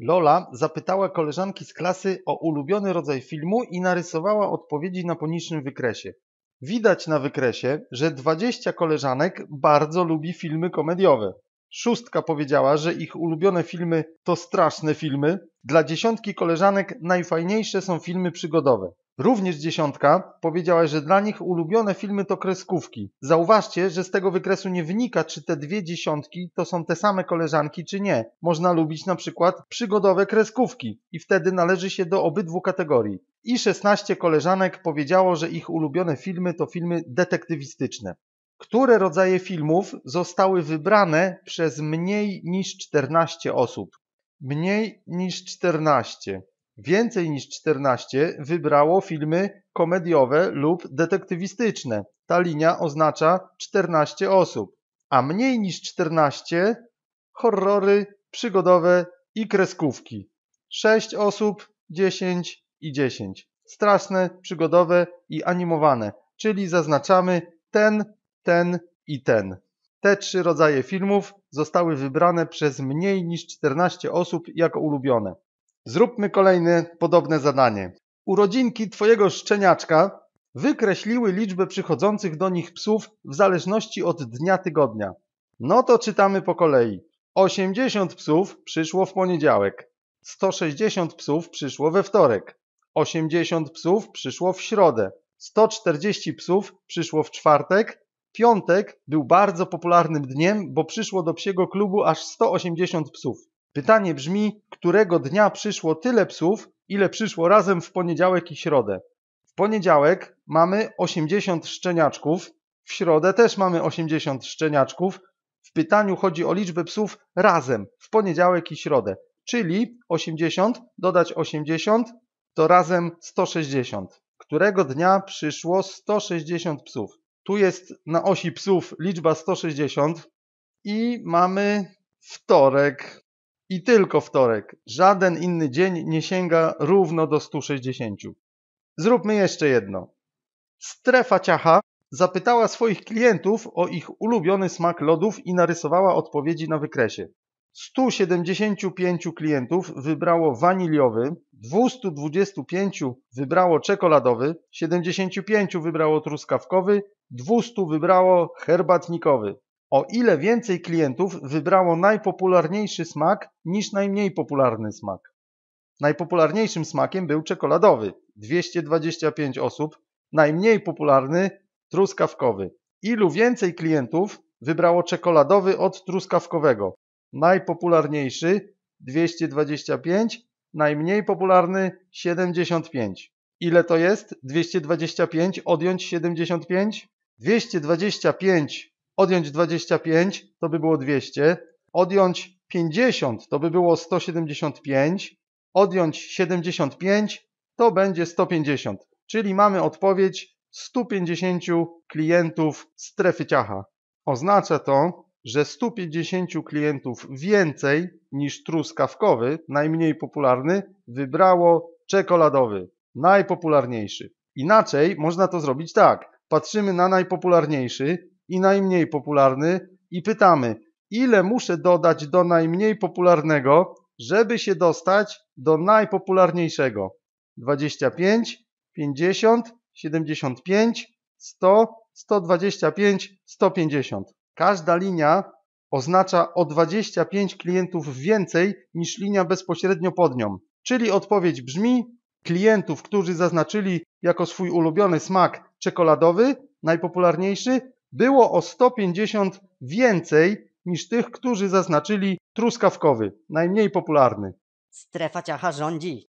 Lola zapytała koleżanki z klasy o ulubiony rodzaj filmu i narysowała odpowiedzi na poniższym wykresie. Widać na wykresie, że 20 koleżanek bardzo lubi filmy komediowe. Szóstka powiedziała, że ich ulubione filmy to straszne filmy. Dla dziesiątki koleżanek najfajniejsze są filmy przygodowe. Również dziesiątka powiedziała, że dla nich ulubione filmy to kreskówki. Zauważcie, że z tego wykresu nie wynika, czy te dwie dziesiątki to są te same koleżanki, czy nie. Można lubić na przykład przygodowe kreskówki i wtedy należy się do obydwu kategorii. I 16 koleżanek powiedziało, że ich ulubione filmy to filmy detektywistyczne. Które rodzaje filmów zostały wybrane przez mniej niż 14 osób? Mniej niż 14. Więcej niż 14 wybrało filmy komediowe lub detektywistyczne. Ta linia oznacza 14 osób, a mniej niż 14 horrory przygodowe i kreskówki. 6 osób, 10 i 10. Straszne, przygodowe i animowane, czyli zaznaczamy ten, ten i ten. Te trzy rodzaje filmów zostały wybrane przez mniej niż 14 osób jako ulubione. Zróbmy kolejne podobne zadanie. Urodzinki Twojego szczeniaczka wykreśliły liczbę przychodzących do nich psów w zależności od dnia tygodnia. No to czytamy po kolei. 80 psów przyszło w poniedziałek, 160 psów przyszło we wtorek, 80 psów przyszło w środę, 140 psów przyszło w czwartek. Piątek był bardzo popularnym dniem, bo przyszło do psiego klubu aż 180 psów. Pytanie brzmi, którego dnia przyszło tyle psów, ile przyszło razem w poniedziałek i środę? W poniedziałek mamy 80 szczeniaczków, w środę też mamy 80 szczeniaczków. W pytaniu chodzi o liczbę psów razem, w poniedziałek i środę, czyli 80 dodać 80 to razem 160. Którego dnia przyszło 160 psów? Tu jest na osi psów liczba 160 i mamy wtorek i tylko wtorek. Żaden inny dzień nie sięga równo do 160. Zróbmy jeszcze jedno. Strefa Ciacha zapytała swoich klientów o ich ulubiony smak lodów i narysowała odpowiedzi na wykresie. 175 klientów wybrało waniliowy, 225 wybrało czekoladowy, 75 wybrało truskawkowy, 200 wybrało herbatnikowy o ile więcej klientów wybrało najpopularniejszy smak niż najmniej popularny smak. Najpopularniejszym smakiem był czekoladowy 225 osób, najmniej popularny truskawkowy. Ilu więcej klientów wybrało czekoladowy od truskawkowego? Najpopularniejszy 225, najmniej popularny 75. Ile to jest? 225 odjąć 75? 225 odjąć 25, to by było 200, odjąć 50, to by było 175, odjąć 75, to będzie 150. Czyli mamy odpowiedź 150 klientów strefy ciacha. Oznacza to, że 150 klientów więcej niż truskawkowy, najmniej popularny, wybrało czekoladowy, najpopularniejszy. Inaczej można to zrobić tak. Patrzymy na najpopularniejszy, i najmniej popularny i pytamy, ile muszę dodać do najmniej popularnego, żeby się dostać do najpopularniejszego? 25, 50, 75, 100, 125, 150. Każda linia oznacza o 25 klientów więcej niż linia bezpośrednio pod nią. Czyli odpowiedź brzmi: klientów, którzy zaznaczyli jako swój ulubiony smak czekoladowy, najpopularniejszy, było o 150 więcej niż tych, którzy zaznaczyli truskawkowy, najmniej popularny. Strefa ciacha rządzi.